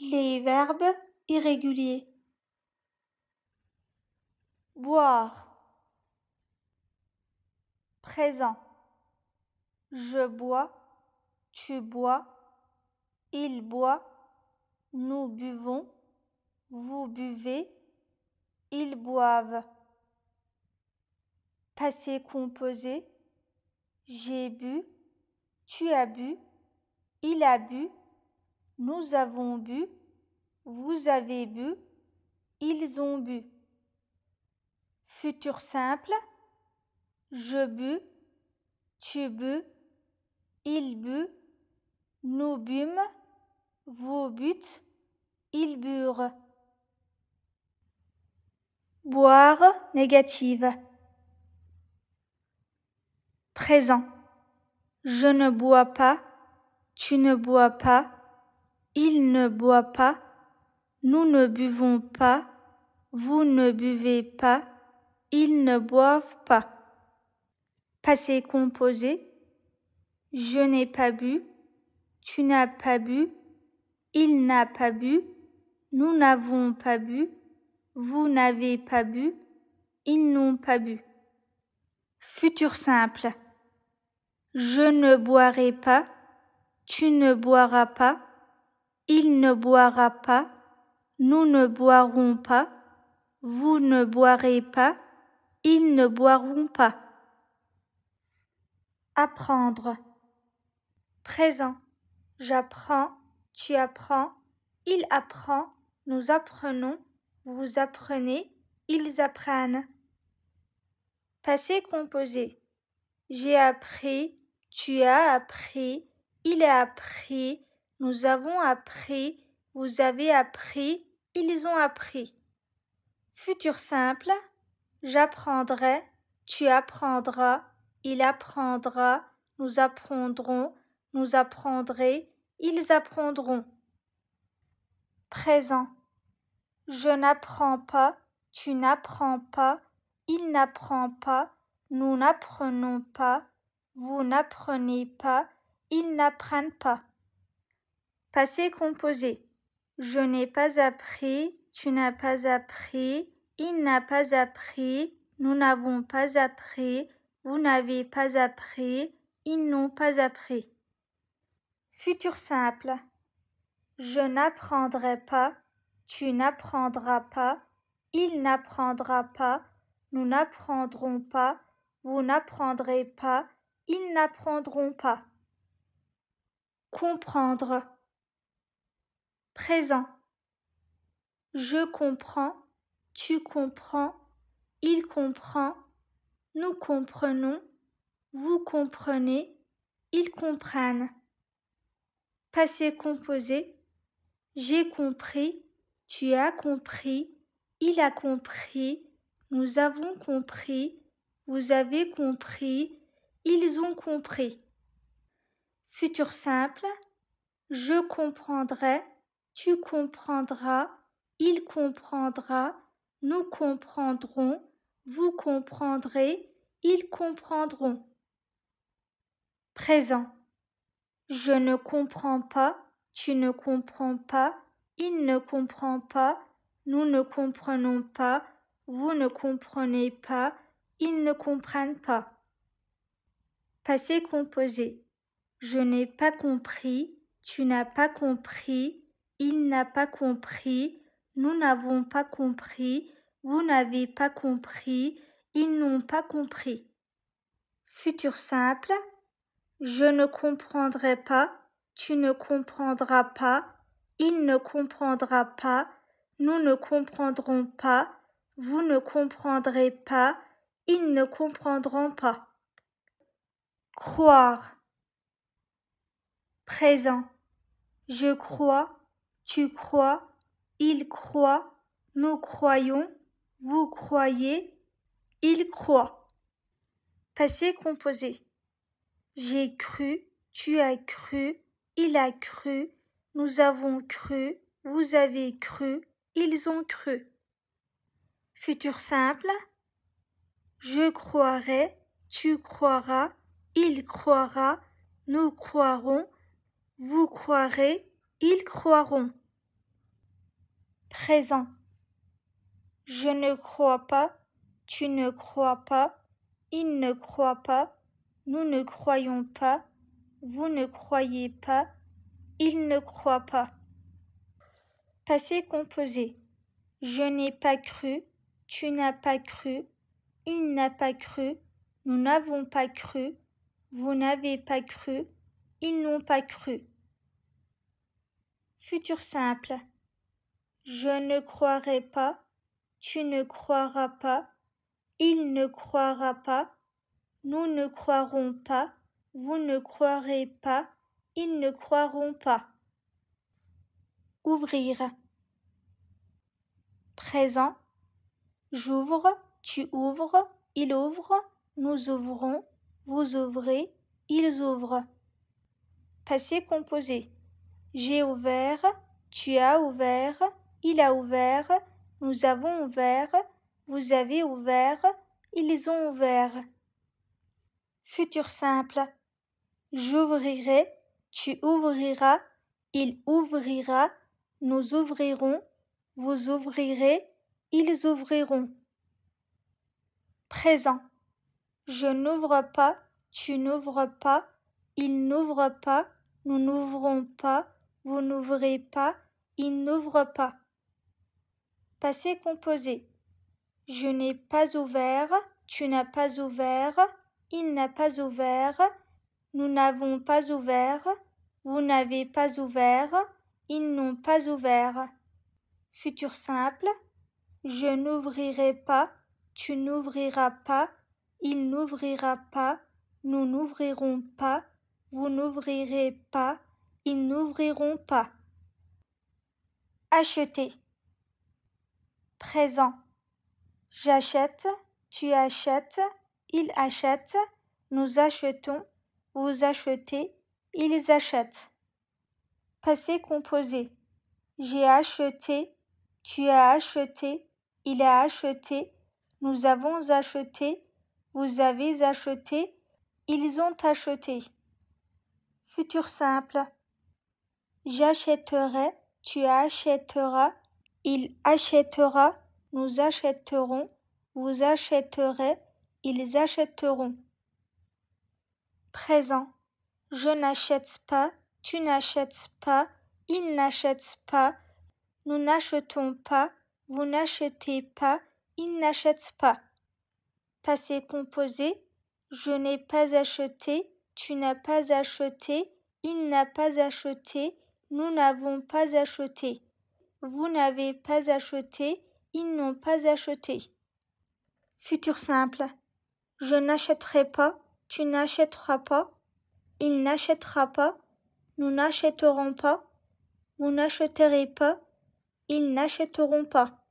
Les verbes irréguliers. Boire. Présent. Je bois, tu bois, il boit, nous buvons, vous buvez, ils boivent. Passé composé. J'ai bu, tu as bu, il a bu, nous avons bu, vous avez bu, ils ont bu. Futur simple, je bus, tu bus, il bu, nous bûmes, vous butes, ils burent. Boire négative. Présent. Je ne bois pas, tu ne bois pas, il ne boit pas, nous ne buvons pas, vous ne buvez pas, ils ne boivent pas. Passé composé, je n'ai pas bu, tu n'as pas bu, il n'a pas bu, nous n'avons pas bu, vous n'avez pas bu, ils n'ont pas bu. Futur simple. Je ne boirai pas, tu ne boiras pas, il ne boira pas, nous ne boirons pas, vous ne boirez pas, ils ne boiront pas. Apprendre. Présent. J'apprends, tu apprends, il apprend, nous apprenons, vous apprenez, ils apprennent. Passé composé. J'ai appris, tu as appris, il a appris, nous avons appris, vous avez appris, ils ont appris. Futur simple, j'apprendrai, tu apprendras, il apprendra, nous apprendrons, nous apprendrez, ils apprendront. Présent. Je n'apprends pas, tu n'apprends pas, il n'apprend pas, nous n'apprenons pas, vous n'apprenez pas, ils n'apprennent pas. Passé composé. Je n'ai pas appris, tu n'as pas appris, il n'a pas appris, nous n'avons pas appris, vous n'avez pas appris, ils n'ont pas appris. Futur simple. Je n'apprendrai pas, tu n'apprendras pas, il n'apprendra pas, nous n'apprendrons pas, vous n'apprendrez pas, ils n'apprendront pas. Comprendre. Présent. Je comprends, tu comprends, il comprend, nous comprenons, vous comprenez, ils comprennent. Passé composé. J'ai compris, tu as compris, il a compris, nous avons compris, vous avez compris, ils ont compris. Futur simple. Je comprendrai, tu comprendras, il comprendra, nous comprendrons, vous comprendrez, ils comprendront. Présent. Je ne comprends pas, tu ne comprends pas, il ne comprend pas, nous ne comprenons pas, vous ne comprenez pas, ils ne comprennent pas. Passé composé. Je n'ai pas compris, tu n'as pas compris, il n'a pas compris. Nous n'avons pas compris. Vous n'avez pas compris. Ils n'ont pas compris. Futur simple. Je ne comprendrai pas. Tu ne comprendras pas. Il ne comprendra pas. Nous ne comprendrons pas. Vous ne comprendrez pas. Ils ne comprendront pas. Croire. Présent. Je crois tu crois, il croit, nous croyons, vous croyez, il croit. Passé composé. J'ai cru, tu as cru, il a cru, nous avons cru, vous avez cru, ils ont cru. Futur simple. Je croirai, tu croiras, il croira, nous croirons, vous croirez, ils croiront. Présent. Je ne crois pas, tu ne crois pas, il ne croient pas, nous ne croyons pas, vous ne croyez pas, Ils ne croient pas. Passé composé. Je n'ai pas cru, tu n'as pas cru, il n'a pas cru, nous n'avons pas cru, vous n'avez pas cru, ils n'ont pas cru. Futur simple. Je ne croirai pas, tu ne croiras pas, il ne croira pas, nous ne croirons pas, vous ne croirez pas, ils ne croiront pas. Ouvrir. Présent. J'ouvre, tu ouvres, il ouvre, nous ouvrons, vous ouvrez, ils ouvrent. Passé composé. J'ai ouvert, tu as ouvert, il a ouvert, nous avons ouvert, vous avez ouvert, ils ont ouvert. Futur simple. J'ouvrirai, tu ouvriras, il ouvrira, nous ouvrirons, vous ouvrirez, ils ouvriront. Présent. Je n'ouvre pas, tu n'ouvres pas, il n'ouvre pas, nous n'ouvrons pas, vous n'ouvrez pas, il n'ouvre pas. Passé composé. Je n'ai pas ouvert, tu n'as pas ouvert, il n'a pas ouvert, nous n'avons pas ouvert, vous n'avez pas ouvert, ils n'ont pas ouvert. Futur simple. Je n'ouvrirai pas, tu n'ouvriras pas, il n'ouvrira pas, nous n'ouvrirons pas, vous n'ouvrirez pas, ils n'ouvriront pas. Acheter. Présent. J'achète, tu achètes, il achète, nous achetons, vous achetez, ils achètent. Passé composé. J'ai acheté, tu as acheté, il a acheté, nous avons acheté, vous avez acheté, ils ont acheté. Futur simple. J'achèterai, tu achèteras, il achètera, nous achèterons, vous achèterez, ils achèteront. Présent. Je n'achète pas, tu n'achètes pas, il n'achète pas, nous n'achetons pas, vous n'achetez pas, ils n'achète pas. Passé composé. Je n'ai pas acheté, tu n'as pas acheté, il n'a pas acheté, nous n'avons pas acheté. Vous n'avez pas acheté. Ils n'ont pas acheté. Futur simple. Je n'achèterai pas. Tu n'achèteras pas. Il n'achètera pas. Nous n'achèterons pas. Vous n'achèterez pas. Ils n'achèteront pas.